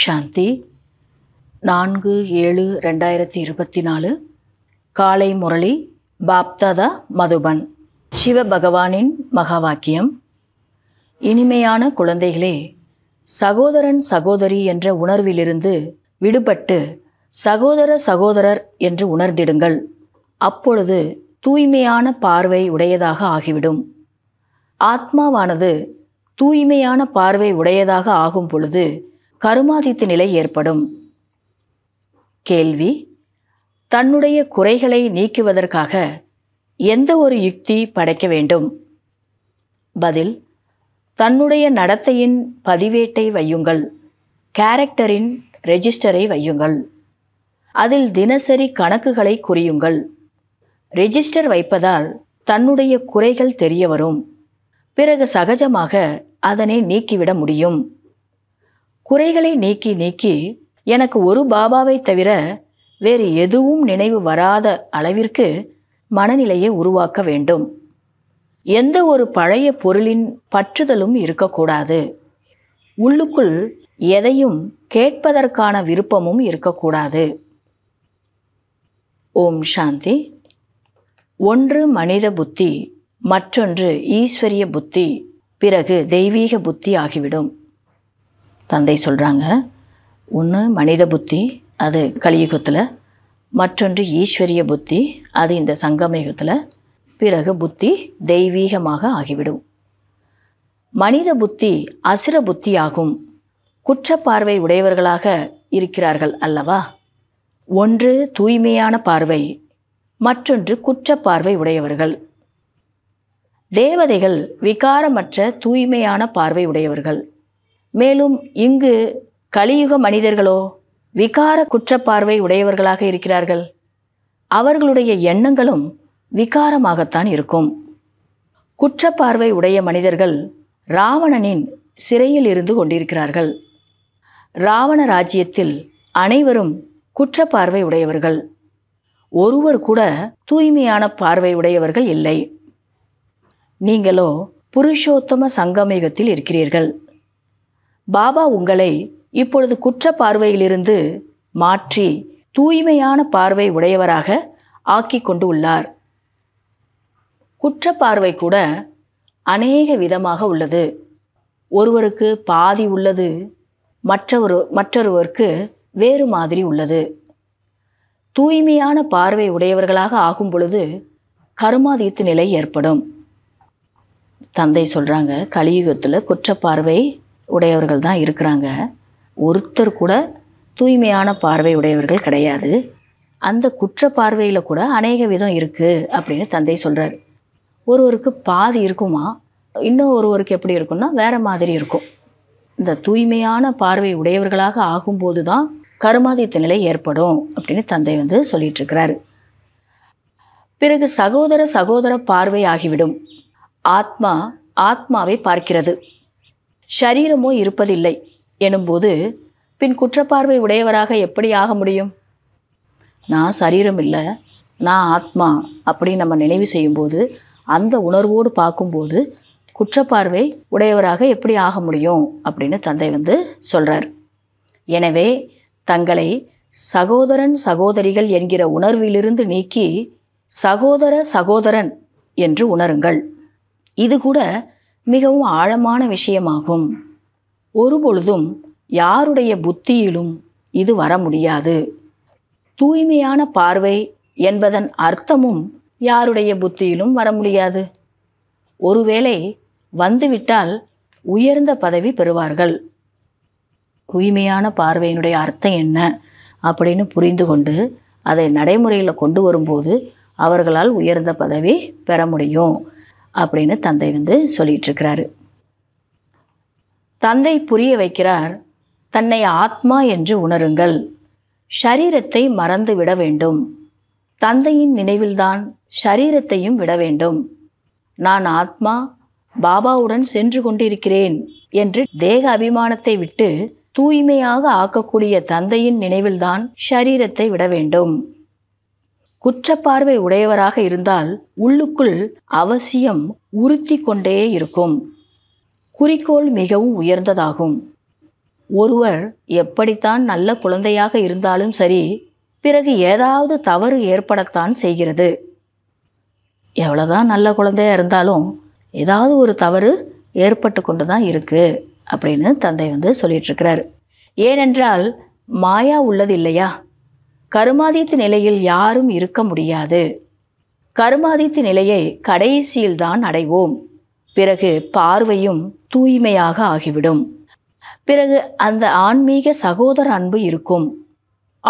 சாந்தி நான்கு ஏழு ரெண்டாயிரத்தி இருபத்தி நாலு காலை முரளி பாப்தாதா மதுபன் சிவபகவானின் மகாவாக்கியம் இனிமையான குழந்தைகளே சகோதரன் சகோதரி என்ற உணர்விலிருந்து விடுபட்டு சகோதர சகோதரர் என்று உணர்ந்திடுங்கள் அப்பொழுது தூய்மையான பார்வை உடையதாக ஆகிவிடும் ஆத்மாவானது தூய்மையான பார்வை உடையதாக ஆகும் பொழுது கருமாதித்த நிலை ஏற்படும் கேள்வி தன்னுடைய குறைகளை நீக்குவதற்காக எந்த ஒரு யுக்தி படைக்க வேண்டும் பதில் தன்னுடைய நடத்தையின் பதிவேட்டை வையுங்கள் கேரக்டரின் ரெஜிஸ்டரை வையுங்கள் அதில் தினசரி கணக்குகளை குறியுங்கள் ரெஜிஸ்டர் வைப்பதால் தன்னுடைய குறைகள் தெரிய வரும் பிறகு சகஜமாக அதனை நீக்கிவிட முடியும் குறைகளை நீக்கி நீக்கி எனக்கு ஒரு பாபாவை தவிர வேறு எதுவும் நினைவு வராத அளவிற்கு மனநிலையை உருவாக்க வேண்டும் எந்த ஒரு பழைய பொருளின் பற்றுதலும் இருக்கக்கூடாது உள்ளுக்குள் எதையும் கேட்பதற்கான விருப்பமும் இருக்கக்கூடாது ஓம் சாந்தி ஒன்று மனித புத்தி மற்றொன்று ஈஸ்வரிய புத்தி பிறகு தெய்வீக புத்தி ஆகிவிடும் தந்தை சொல்கிறாங்க ஒன்று மனித புத்தி அது கலியுகத்தில் மற்றொன்று ஈஸ்வரிய புத்தி அது இந்த சங்கமயுகத்தில் பிறகு புத்தி தெய்வீகமாக ஆகிவிடும் மனித புத்தி அசுர புத்தியாகும் குற்றப்பார்வை உடையவர்களாக இருக்கிறார்கள் அல்லவா ஒன்று தூய்மையான பார்வை மற்றொன்று குற்றப்பார்வை உடையவர்கள் தேவதைகள் விகாரமற்ற தூய்மையான பார்வை உடையவர்கள் மேலும் இங்கு கலியுக மனிதர்களோ விகார குற்றப்பார்வை உடையவர்களாக இருக்கிறார்கள் அவர்களுடைய எண்ணங்களும் விகாரமாகத்தான் இருக்கும் குற்றப்பார்வை உடைய மனிதர்கள் ராவணனின் சிறையில் இருந்து கொண்டிருக்கிறார்கள் ராவண ராஜ்யத்தில் அனைவரும் குற்றப்பார்வை உடையவர்கள் ஒருவர் கூட தூய்மையான பார்வை உடையவர்கள் இல்லை நீங்களோ புருஷோத்தம சங்கமயுகத்தில் இருக்கிறீர்கள் பாபா உங்களை இப்பொழுது குற்ற பார்வையிலிருந்து மாற்றி தூய்மையான பார்வை உடையவராக ஆக்கி கொண்டு உள்ளார் குற்ற பார்வை கூட அநேக விதமாக உள்ளது ஒருவருக்கு பாதி உள்ளது மற்றவரு மற்றொருவருக்கு வேறு மாதிரி உள்ளது தூய்மையான பார்வை உடையவர்களாக ஆகும் பொழுது கருமாதீத்து நிலை ஏற்படும் தந்தை சொல்கிறாங்க கலியுகத்தில் குற்றப்பார்வை உடையவர்கள் தான் இருக்கிறாங்க ஒருத்தர் கூட தூய்மையான பார்வை உடையவர்கள் கிடையாது அந்த குற்ற பார்வையில் கூட அநேக விதம் இருக்குது அப்படின்னு தந்தை சொல்கிறார் ஒருவருக்கு பாதி இருக்குமா இன்னும் ஒருவருக்கு எப்படி இருக்கும்னா வேறு மாதிரி இருக்கும் இந்த தூய்மையான பார்வை உடையவர்களாக ஆகும்போது தான் கருமாதித்த நிலை ஏற்படும் அப்படின்னு தந்தை வந்து சொல்லிகிட்ருக்கிறாரு பிறகு சகோதர சகோதர பார்வை ஆகிவிடும் ஆத்மா ஆத்மாவை பார்க்கிறது ஷரீரமோ இருப்பதில்லை எனும்போது பின் குற்றப்பார்வை உடையவராக எப்படி ஆக முடியும் நான் சரீரம் இல்லை நான் ஆத்மா அப்படின்னு நம்ம நினைவு செய்யும்போது அந்த உணர்வோடு பார்க்கும்போது குற்றப்பார்வை உடையவராக எப்படி ஆக முடியும் அப்படின்னு தந்தை வந்து சொல்கிறார் எனவே தங்களை சகோதரன் சகோதரிகள் என்கிற உணர்விலிருந்து நீக்கி சகோதர சகோதரன் என்று உணருங்கள் இது கூட மிகவும் ஆழமான விஷயமாகும் ஒருபொழுதும் யாருடைய புத்தியிலும் இது வர முடியாது தூய்மையான பார்வை என்பதன் அர்த்தமும் யாருடைய புத்தியிலும் வர முடியாது ஒருவேளை வந்துவிட்டால் உயர்ந்த பதவி பெறுவார்கள் தூய்மையான பார்வையினுடைய அர்த்தம் என்ன அப்படின்னு புரிந்து கொண்டு அதை நடைமுறையில் கொண்டு வரும்போது அவர்களால் உயர்ந்த பதவி பெற முடியும் அப்படின்னு தந்தை வந்து சொல்லிகிட்ருக்கிறாரு தந்தை புரிய வைக்கிறார் தன்னை ஆத்மா என்று உணருங்கள் ஷரீரத்தை மறந்து விட வேண்டும் தந்தையின் நினைவில்தான் ஷரீரத்தையும் விட வேண்டும் நான் ஆத்மா பாபாவுடன் சென்று கொண்டிருக்கிறேன் என்று தேக அபிமானத்தை விட்டு தூய்மையாக ஆக்கக்கூடிய தந்தையின் நினைவில்தான் ஷரீரத்தை விட வேண்டும் குற்றப்பார்வை உடையவராக இருந்தால் உள்ளுக்குள் அவசியம் உறுத்தி கொண்டே இருக்கும் குறிக்கோள் மிகவும் உயர்ந்ததாகும் ஒருவர் எப்படித்தான் நல்ல குழந்தையாக இருந்தாலும் சரி பிறகு ஏதாவது தவறு ஏற்படத்தான் செய்கிறது எவ்வளோதான் நல்ல குழந்தையாக இருந்தாலும் ஏதாவது ஒரு தவறு ஏற்பட்டு கொண்டு தான் இருக்குது அப்படின்னு தந்தை வந்து சொல்லிகிட்ருக்கிறார் ஏனென்றால் மாயா உள்ளது இல்லையா கருமாதித்த நிலையில் யாரும் இருக்க முடியாது கருமாதித்த நிலையை கடைசியில்தான் அடைவோம் பிறகு பார்வையும் தூய்மையாக ஆகிவிடும் பிறகு அந்த ஆன்மீக சகோதர அன்பு இருக்கும்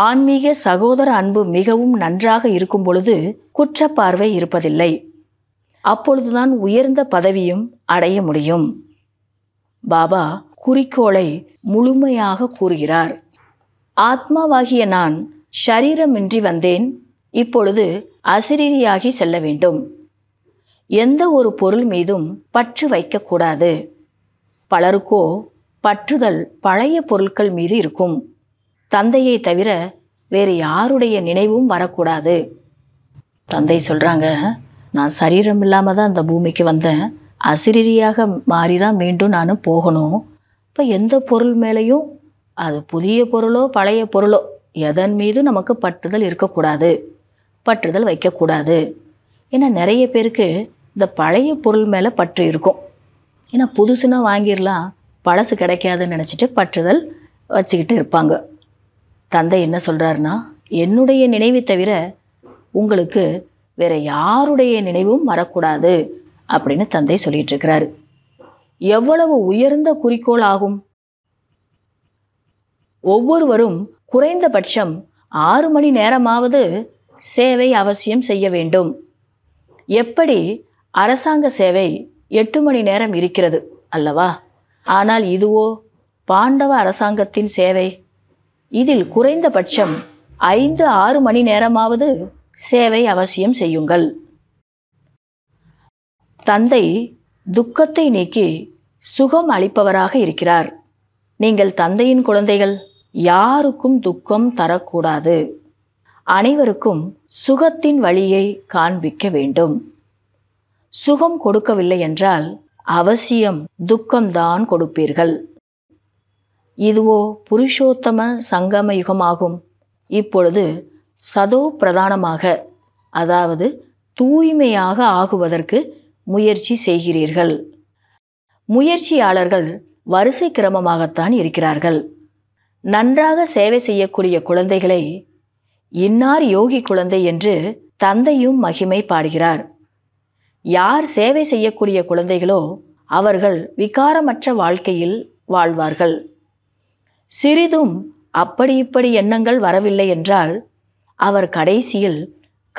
ஆன்மீக சகோதர அன்பு மிகவும் நன்றாக இருக்கும் பொழுது குற்றப்பார்வை இருப்பதில்லை அப்பொழுதுதான் உயர்ந்த பதவியும் அடைய முடியும் பாபா குறிக்கோளை முழுமையாக கூறுகிறார் ஆத்மாவாகிய நான் ஷரீரமின்றி வந்தேன் இப்பொழுது அசரீரியாகி செல்ல வேண்டும் எந்த ஒரு பொருள் மீதும் பற்று வைக்கக்கூடாது பலருக்கோ பற்றுதல் பழைய பொருட்கள் மீது இருக்கும் தந்தையை தவிர வேறு யாருடைய நினைவும் வரக்கூடாது தந்தை சொல்கிறாங்க நான் சரீரம் இல்லாமல் தான் அந்த பூமிக்கு வந்தேன் அசிரீரியாக மாறி தான் மீண்டும் நான் போகணும் இப்போ எந்த பொருள் மேலேயும் அது புதிய பொருளோ பழைய பொருளோ எதன் மீது நமக்கு பற்றுதல் இருக்கக்கூடாது பற்றுதல் வைக்கக்கூடாது ஏன்னா நிறைய பேருக்கு இந்த பழைய பொருள் மேலே பற்று இருக்கும் ஏன்னா புதுசுனா வாங்கிடலாம் பழசு கிடைக்காதுன்னு நினச்சிட்டு பற்றுதல் வச்சுக்கிட்டு இருப்பாங்க தந்தை என்ன சொல்கிறாருன்னா என்னுடைய நினைவை தவிர உங்களுக்கு வேறு யாருடைய நினைவும் வரக்கூடாது அப்படின்னு தந்தை சொல்லிகிட்டு இருக்கிறாரு எவ்வளவு உயர்ந்த குறிக்கோள் ஆகும் ஒவ்வொருவரும் குறைந்தபட்சம் ஆறு மணி நேரமாவது சேவை அவசியம் செய்ய வேண்டும் எப்படி அரசாங்க சேவை எட்டு மணி நேரம் இருக்கிறது அல்லவா ஆனால் இதுவோ பாண்டவ அரசாங்கத்தின் சேவை இதில் குறைந்தபட்சம் ஐந்து ஆறு மணி நேரமாவது சேவை அவசியம் செய்யுங்கள் தந்தை துக்கத்தை நீக்கி சுகம் அளிப்பவராக இருக்கிறார் நீங்கள் தந்தையின் குழந்தைகள் யாருக்கும் துக்கம் தரக்கூடாது அனைவருக்கும் சுகத்தின் வழியை காண்பிக்க வேண்டும் சுகம் கொடுக்கவில்லை என்றால் அவசியம் துக்கம்தான் கொடுப்பீர்கள் இதுவோ புருஷோத்தம சங்கம யுகமாகும் இப்பொழுது சதோ பிரதானமாக அதாவது தூய்மையாக ஆகுவதற்கு முயற்சி செய்கிறீர்கள் முயற்சியாளர்கள் வரிசை கிரமமாகத்தான் இருக்கிறார்கள் நன்றாக சேவை செய்யக்கூடிய குழந்தைகளை இன்னார் யோகி குழந்தை என்று தந்தையும் மகிமை பாடுகிறார் யார் சேவை செய்யக்கூடிய குழந்தைகளோ அவர்கள் விகாரமற்ற வாழ்க்கையில் வாழ்வார்கள் சிறிதும் அப்படி இப்படி எண்ணங்கள் வரவில்லை என்றால் அவர் கடைசியில்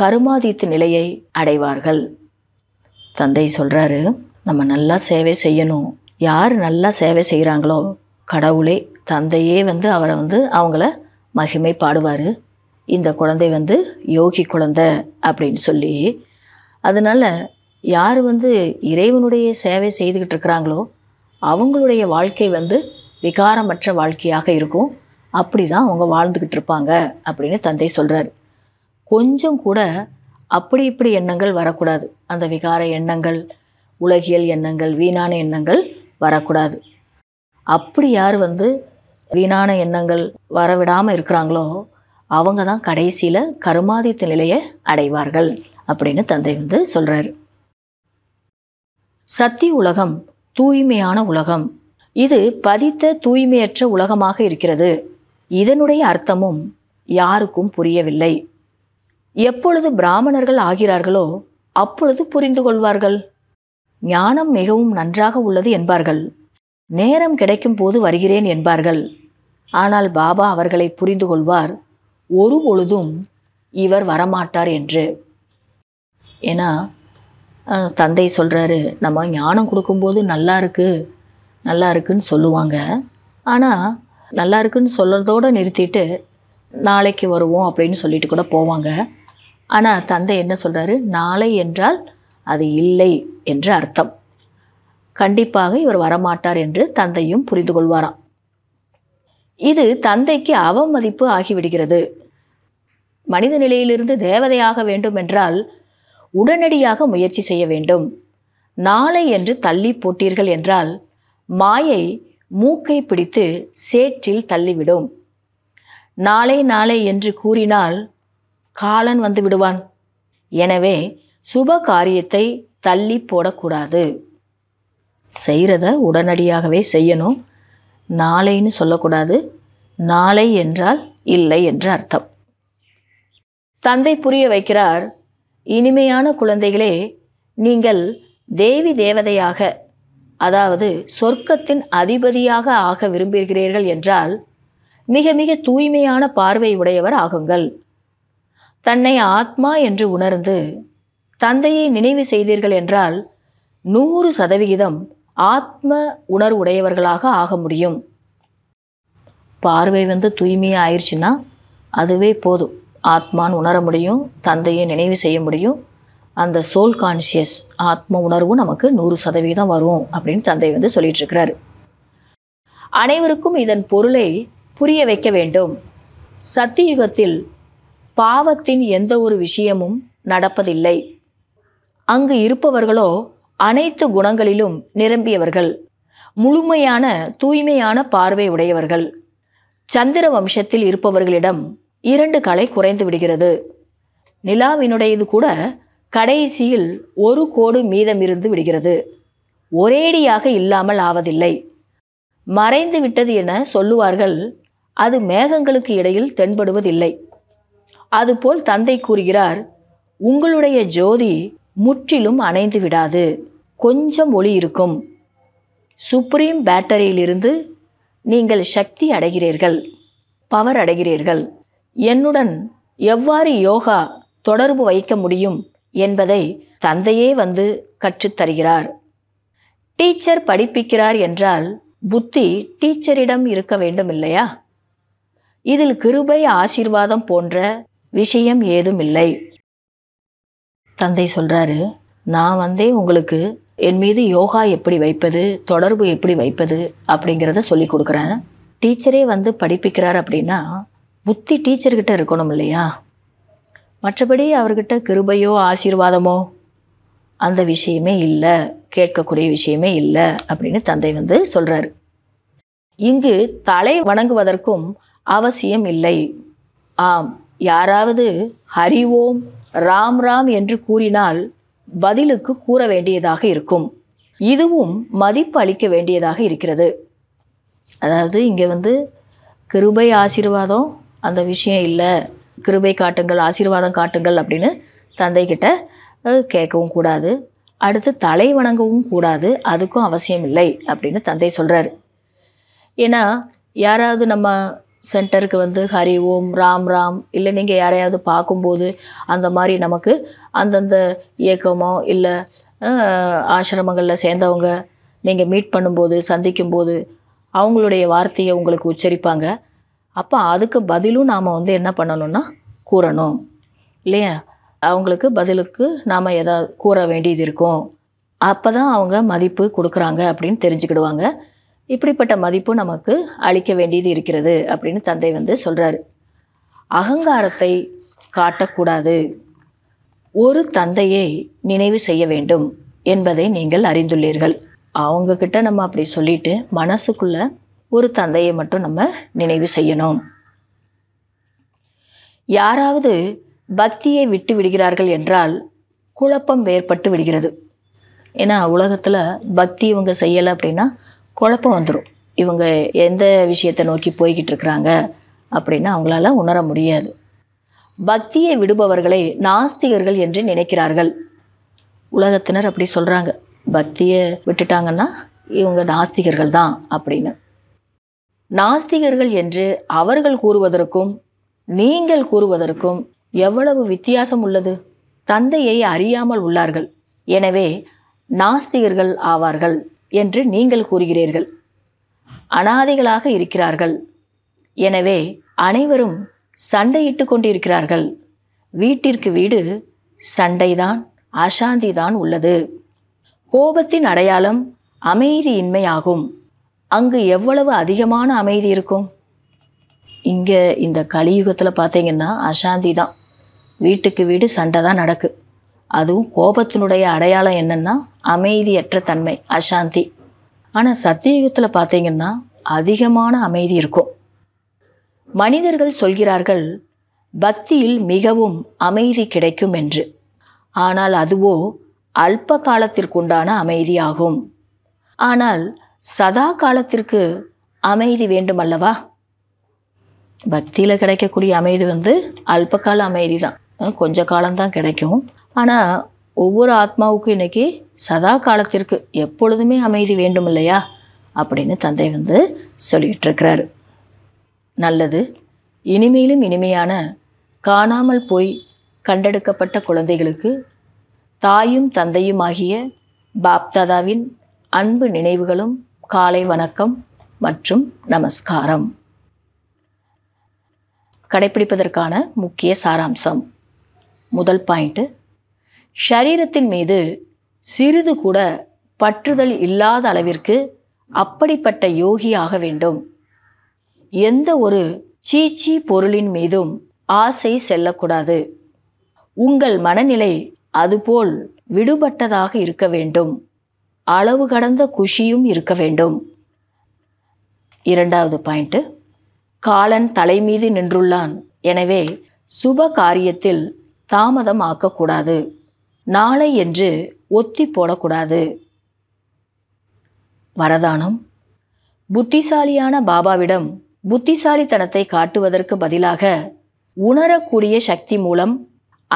கருமாதித்து நிலையை அடைவார்கள் தந்தை சொல்கிறாரு நம்ம நல்லா சேவை செய்யணும் யார் நல்லா சேவை செய்கிறாங்களோ கடவுளே தந்தையே வந்து அவரை வந்து அவங்கள மகிமை பாடுவார் இந்த குழந்தை வந்து யோகி குழந்தை அப்படின்னு சொல்லி அதனால் யார் வந்து இறைவனுடைய சேவை செய்துக்கிட்டு இருக்கிறாங்களோ அவங்களுடைய வாழ்க்கை வந்து விகாரமற்ற வாழ்க்கையாக இருக்கும் அப்படி தான் அவங்க வாழ்ந்துக்கிட்டு இருப்பாங்க அப்படின்னு தந்தை சொல்கிறார் கொஞ்சம் கூட அப்படி இப்படி எண்ணங்கள் வரக்கூடாது அந்த விகார எண்ணங்கள் உலகியல் எண்ணங்கள் வீணான எண்ணங்கள் வரக்கூடாது அப்படி யார் வந்து வீணான எண்ணங்கள் வரவிடாமல் இருக்கிறாங்களோ அவங்க தான் கடைசியில் கருமாதித்த நிலையை அடைவார்கள் அப்படின்னு தந்தை வந்து சொல்கிறார் சத்தி உலகம் தூய்மையான உலகம் இது பதித்த தூய்மையற்ற உலகமாக இருக்கிறது இதனுடைய அர்த்தமும் யாருக்கும் புரியவில்லை எப்பொழுது பிராமணர்கள் ஆகிறார்களோ அப்பொழுது புரிந்து கொள்வார்கள் ஞானம் மிகவும் நன்றாக உள்ளது என்பார்கள் நேரம் கிடைக்கும் போது வருகிறேன் என்பார்கள் ஆனால் பாபா அவர்களை புரிந்து கொள்வார் ஒரு பொழுதும் இவர் வரமாட்டார் என்று ஏன்னா தந்தை சொல்கிறாரு நம்ம ஞானம் கொடுக்கும்போது நல்லா இருக்குது நல்லா இருக்குன்னு சொல்லுவாங்க ஆனால் நல்லா இருக்குன்னு சொல்கிறதோடு நிறுத்திட்டு நாளைக்கு வருவோம் அப்படின்னு சொல்லிட்டு கூட போவாங்க ஆனால் தந்தை என்ன சொல்கிறாரு நாளை என்றால் அது இல்லை என்று அர்த்தம் கண்டிப்பாக இவர் வரமாட்டார் என்று தந்தையும் புரிந்து கொள்வாராம் இது தந்தைக்கு அவமதிப்பு ஆகிவிடுகிறது மனித நிலையிலிருந்து தேவதையாக வேண்டும் என்றால் உடனடியாக முயற்சி செய்ய வேண்டும் நாளை என்று தள்ளி போட்டீர்கள் என்றால் மாயை மூக்கை பிடித்து சேற்றில் தள்ளிவிடும் நாளை நாளை என்று கூறினால் காலன் வந்து விடுவான் எனவே சுப காரியத்தை தள்ளி போடக்கூடாது செய்கிறத உடனடியாகவே செய்யணும் நாளைன்னு சொல்லக்கூடாது நாளை என்றால் இல்லை என்று அர்த்தம் தந்தை புரிய வைக்கிறார் இனிமையான குழந்தைகளே நீங்கள் தேவி தேவதையாக அதாவது சொர்க்கத்தின் அதிபதியாக ஆக விரும்புகிறீர்கள் என்றால் மிக மிக தூய்மையான பார்வை உடையவர் ஆகுங்கள் தன்னை ஆத்மா என்று உணர்ந்து தந்தையை நினைவு செய்தீர்கள் என்றால் நூறு சதவிகிதம் ஆத்ம உணர்வு உடையவர்களாக ஆக முடியும் பார்வை வந்து தூய்மையாக ஆயிடுச்சுன்னா அதுவே போதும் ஆத்மான்னு உணர முடியும் தந்தையை நினைவு செய்ய முடியும் அந்த சோல் கான்ஷியஸ் ஆத்ம உணர்வும் நமக்கு நூறு சதவீதம் வரும் அப்படின்னு தந்தை வந்து சொல்லிகிட்ருக்கிறாரு அனைவருக்கும் இதன் பொருளை புரிய வைக்க வேண்டும் சத்தியுகத்தில் பாவத்தின் எந்த ஒரு விஷயமும் நடப்பதில்லை அங்கு இருப்பவர்களோ அனைத்து குணங்களிலும் நிரம்பியவர்கள் முழுமையான தூய்மையான பார்வை உடையவர்கள் சந்திர வம்சத்தில் இருப்பவர்களிடம் இரண்டு கலை குறைந்து விடுகிறது நிலாவினுடையது கூட கடைசியில் ஒரு கோடு மீதம் இருந்து விடுகிறது ஒரேடியாக இல்லாமல் ஆவதில்லை மறைந்து விட்டது என சொல்லுவார்கள் அது மேகங்களுக்கு இடையில் தென்படுவதில்லை அதுபோல் தந்தை கூறுகிறார் உங்களுடைய ஜோதி முற்றிலும் அணைந்து விடாது கொஞ்சம் ஒளி இருக்கும் சுப்ரீம் பேட்டரியிலிருந்து நீங்கள் சக்தி அடைகிறீர்கள் பவர் அடைகிறீர்கள் என்னுடன் எவ்வாறு யோகா தொடர்பு வைக்க முடியும் என்பதை தந்தையே வந்து கற்றுத்தருகிறார் டீச்சர் படிப்பிக்கிறார் என்றால் புத்தி டீச்சரிடம் இருக்க வேண்டும் இல்லையா இதில் கிருபை ஆசீர்வாதம் போன்ற விஷயம் ஏதும் இல்லை தந்தை சொல்கிறாரு நான் வந்தே உங்களுக்கு என் மீது யோகா எப்படி வைப்பது தொடர்பு எப்படி வைப்பது அப்படிங்கிறத சொல்லி கொடுக்குறேன் டீச்சரே வந்து படிப்பிக்கிறார் அப்படின்னா புத்தி டீச்சர்கிட்ட இருக்கணும் இல்லையா மற்றபடி அவர்கிட்ட கிருபையோ ஆசீர்வாதமோ அந்த விஷயமே இல்லை கேட்கக்கூடிய விஷயமே இல்லை அப்படின்னு தந்தை வந்து சொல்கிறாரு இங்கு தலை வணங்குவதற்கும் அவசியம் இல்லை ஆம் யாராவது ஹரி ஓம் ராம் ராம் என்று கூறினால் பதிலுக்கு கூற வேண்டியதாக இருக்கும் இதுவும் மதிப்பு அளிக்க வேண்டியதாக இருக்கிறது அதாவது இங்கே வந்து கிருபை ஆசீர்வாதம் அந்த விஷயம் இல்லை கிருபை காட்டுங்கள் ஆசீர்வாதம் காட்டுங்கள் அப்படின்னு தந்தைக்கிட்ட கேட்கவும் கூடாது அடுத்து தலை வணங்கவும் கூடாது அதுக்கும் அவசியம் இல்லை அப்படின்னு தந்தை சொல்கிறார் ஏன்னா யாராவது நம்ம சென்டருக்கு வந்து ஹரி ஓம் ராம் ராம் இல்லை நீங்கள் யாரையாவது பார்க்கும்போது அந்த மாதிரி நமக்கு அந்தந்த இயக்கமோ இல்லை ஆசிரமங்களில் சேர்ந்தவங்க நீங்கள் மீட் பண்ணும்போது சந்திக்கும்போது அவங்களுடைய வார்த்தையை உங்களுக்கு உச்சரிப்பாங்க அப்போ அதுக்கு பதிலும் நாம் வந்து என்ன பண்ணணும்னா கூறணும் இல்லையா அவங்களுக்கு பதிலுக்கு நாம் எதாவது கூற வேண்டியது இருக்கும் அப்போ தான் அவங்க மதிப்பு கொடுக்குறாங்க அப்படின்னு தெரிஞ்சுக்கிடுவாங்க இப்படிப்பட்ட மதிப்பு நமக்கு அளிக்க வேண்டியது இருக்கிறது அப்படின்னு தந்தை வந்து சொல்கிறாரு அகங்காரத்தை காட்டக்கூடாது ஒரு தந்தையை நினைவு செய்ய வேண்டும் என்பதை நீங்கள் அறிந்துள்ளீர்கள் அவங்கக்கிட்ட நம்ம அப்படி சொல்லிட்டு மனசுக்குள்ளே ஒரு தந்தையை மட்டும் நம்ம நினைவு செய்யணும் யாராவது பக்தியை விட்டு விடுகிறார்கள் என்றால் குழப்பம் ஏற்பட்டு விடுகிறது ஏன்னா உலகத்தில் பக்தி இவங்க செய்யலை அப்படின்னா குழப்பம் வந்துடும் இவங்க எந்த விஷயத்தை நோக்கி போய்கிட்டு இருக்கிறாங்க அப்படின்னு அவங்களால உணர முடியாது பக்தியை விடுபவர்களை நாஸ்திகர்கள் என்று நினைக்கிறார்கள் உலகத்தினர் அப்படி சொல்கிறாங்க பக்தியை விட்டுட்டாங்கன்னா இவங்க நாஸ்திகர்கள் தான் அப்படின்னு நாஸ்திகர்கள் என்று அவர்கள் கூறுவதற்கும் நீங்கள் கூறுவதற்கும் எவ்வளவு வித்தியாசம் உள்ளது தந்தையை அறியாமல் உள்ளார்கள் எனவே நாஸ்திகர்கள் ஆவார்கள் என்று நீங்கள் கூறுகிறீர்கள் அனாதிகளாக இருக்கிறார்கள் எனவே அனைவரும் சண்டையிட்டு கொண்டிருக்கிறார்கள் வீட்டிற்கு வீடு சண்டைதான் அசாந்திதான் உள்ளது கோபத்தின் அடையாளம் அமைதியின்மையாகும் அங்கு எவ்வளவு அதிகமான அமைதி இருக்கும் இங்கே இந்த கலியுகத்தில் பார்த்தீங்கன்னா அசாந்தி தான் வீட்டுக்கு வீடு சண்டை தான் நடக்குது அதுவும் கோபத்தினுடைய அடையாளம் என்னென்னா அமைதியற்ற தன்மை அசாந்தி ஆனால் சத்தியுகத்தில் பார்த்தீங்கன்னா அதிகமான அமைதி இருக்கும் மனிதர்கள் சொல்கிறார்கள் பக்தியில் மிகவும் அமைதி கிடைக்கும் என்று ஆனால் அதுவோ அல்ப காலத்திற்குண்டான அமைதியாகும் ஆனால் சதா காலத்திற்கு அமைதி வேண்டும் அல்லவா பக்தியில் கிடைக்கக்கூடிய அமைதி வந்து அல்பகால அமைதி தான் கொஞ்ச காலம்தான் கிடைக்கும் ஆனால் ஒவ்வொரு ஆத்மாவுக்கும் இன்றைக்கி சதா காலத்திற்கு எப்பொழுதுமே அமைதி வேண்டும் இல்லையா அப்படின்னு தந்தை வந்து சொல்லிகிட்ருக்கிறாரு நல்லது இனிமேலும் இனிமையான காணாமல் போய் கண்டெடுக்கப்பட்ட குழந்தைகளுக்கு தாயும் தந்தையும் ஆகிய பாப்தாதாவின் அன்பு நினைவுகளும் காலை வணக்கம் மற்றும் நமஸ்காரம் கடைபிடிப்பதற்கான முக்கிய சாராம்சம் முதல் பாயிண்ட்டு ஷரீரத்தின் மீது சிறிது கூட பற்றுதல் இல்லாத அளவிற்கு அப்படிப்பட்ட யோகியாக வேண்டும் எந்த ஒரு சீச்சி பொருளின் மீதும் ஆசை செல்லக்கூடாது உங்கள் மனநிலை அதுபோல் விடுபட்டதாக இருக்க வேண்டும் அளவு கடந்த குஷியும் இருக்க வேண்டும் இரண்டாவது பாயிண்ட்டு காலன் தலைமீது நின்றுள்ளான் எனவே சுப காரியத்தில் தாமதம் ஆக்கக்கூடாது நாளை என்று ஒத்தி போடக்கூடாது வரதானம் புத்திசாலியான பாபாவிடம் புத்திசாலித்தனத்தை காட்டுவதற்கு பதிலாக உணரக்கூடிய சக்தி மூலம்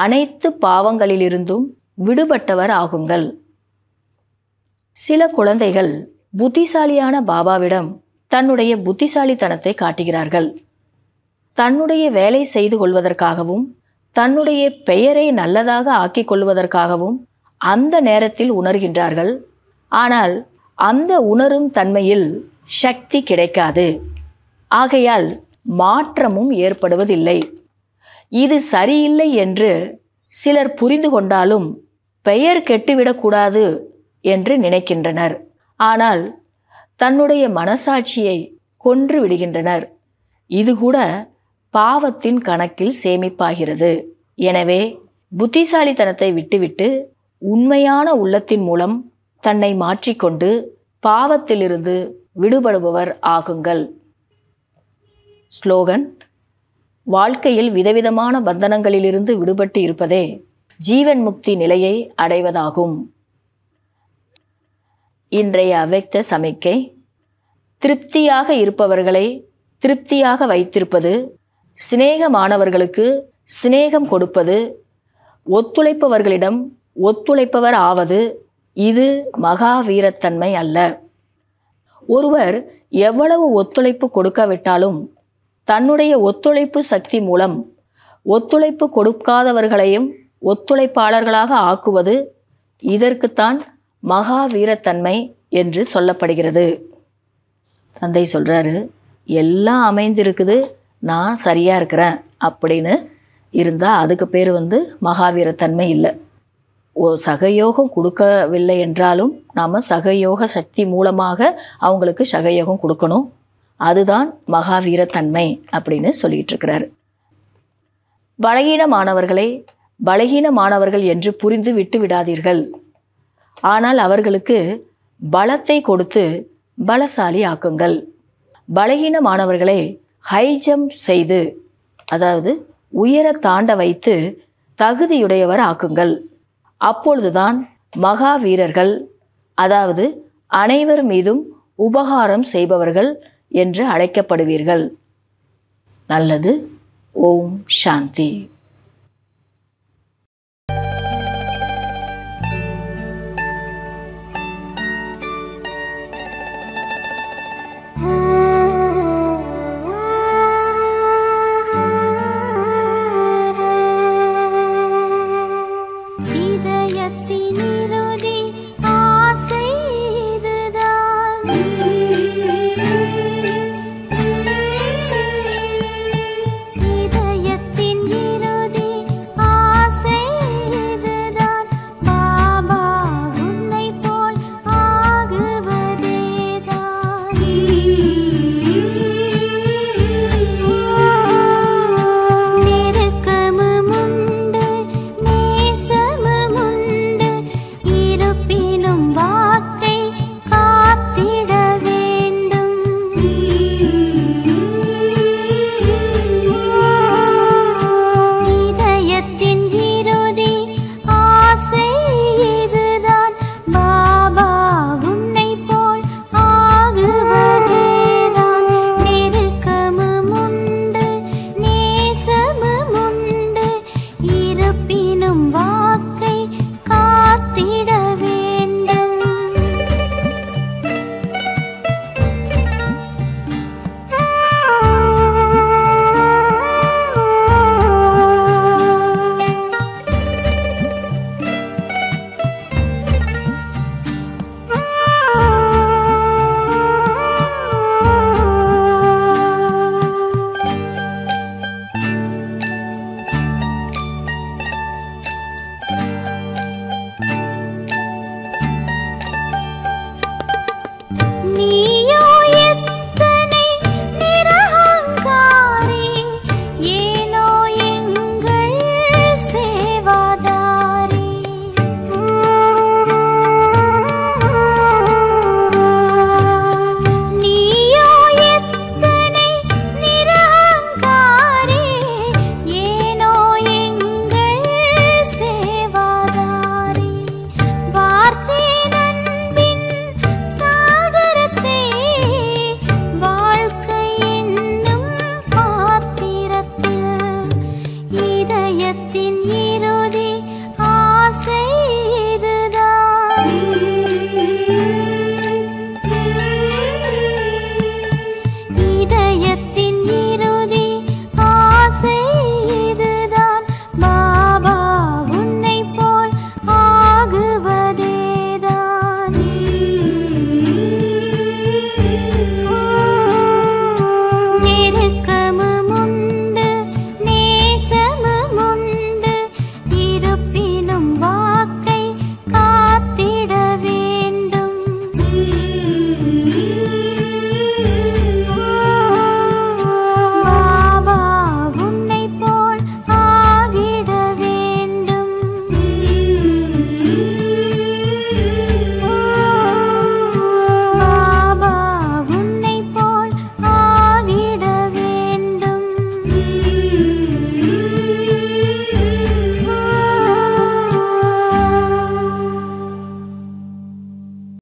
அனைத்து பாவங்களிலிருந்தும் விடுபட்டவர் ஆகுங்கள் சில குழந்தைகள் புத்திசாலியான பாபாவிடம் தன்னுடைய புத்திசாலித்தனத்தை காட்டுகிறார்கள் தன்னுடைய வேலை செய்து கொள்வதற்காகவும் தன்னுடைய பெயரை நல்லதாக ஆக்கிக் கொள்வதற்காகவும் அந்த நேரத்தில் உணர்கின்றார்கள் ஆனால் அந்த உணரும் தன்மையில் சக்தி கிடைக்காது ஆகையால் மாற்றமும் ஏற்படுவதில்லை இது சரியில்லை என்று சிலர் புரிந்து கொண்டாலும் பெயர் கெட்டுவிடக்கூடாது என்று நினைக்கின்றனர் ஆனால் தன்னுடைய மனசாட்சியை கொன்று விடுகின்றனர் இது கூட பாவத்தின் கணக்கில் சேமிப்பாகிறது எனவே புத்திசாலித்தனத்தை விட்டுவிட்டு உண்மையான உள்ளத்தின் மூலம் தன்னை மாற்றிக்கொண்டு பாவத்திலிருந்து விடுபடுபவர் ஆகுங்கள் ஸ்லோகன் வாழ்க்கையில் விதவிதமான பந்தனங்களிலிருந்து விடுபட்டு இருப்பதே ஜீவன் முக்தி நிலையை அடைவதாகும் இன்றைய அவைத்த சமிக்கை திருப்தியாக இருப்பவர்களை திருப்தியாக வைத்திருப்பது சிநேகமானவர்களுக்கு சிநேகம் கொடுப்பது ஒத்துழைப்பவர்களிடம் ஒத்துழைப்பவர் ஆவது இது மகாவீரத்தன்மை அல்ல ஒருவர் எவ்வளவு ஒத்துழைப்பு கொடுக்காவிட்டாலும் தன்னுடைய ஒத்துழைப்பு சக்தி மூலம் ஒத்துழைப்பு கொடுக்காதவர்களையும் ஒத்துழைப்பாளர்களாக ஆக்குவது இதற்குத்தான் மகாவீரத்தன்மை என்று சொல்லப்படுகிறது தந்தை சொல்கிறாரு எல்லாம் அமைந்திருக்குது நான் சரியாக இருக்கிறேன் அப்படின்னு இருந்தால் அதுக்கு பேர் வந்து மகாவீரத்தன்மை இல்லை ஓ சகயோகம் கொடுக்கவில்லை என்றாலும் நாம் சகயோக சக்தி மூலமாக அவங்களுக்கு சகயோகம் கொடுக்கணும் அதுதான் மகாவீரத்தன்மை அப்படின்னு சொல்லிகிட்ருக்கிறாரு பலகீன மாணவர்களை பலகீன மாணவர்கள் என்று புரிந்து விட்டு விடாதீர்கள் ஆனால் அவர்களுக்கு பலத்தை கொடுத்து பலசாலி ஆக்குங்கள் பலகீன மாணவர்களை ஹை ஜம்ப் செய்து அதாவது உயர தாண்ட வைத்து தகுதியுடையவர் ஆக்குங்கள் அப்பொழுதுதான் மகாவீரர்கள் அதாவது அனைவர் மீதும் உபகாரம் செய்பவர்கள் என்று அழைக்கப்படுவீர்கள் நல்லது ஓம் சாந்தி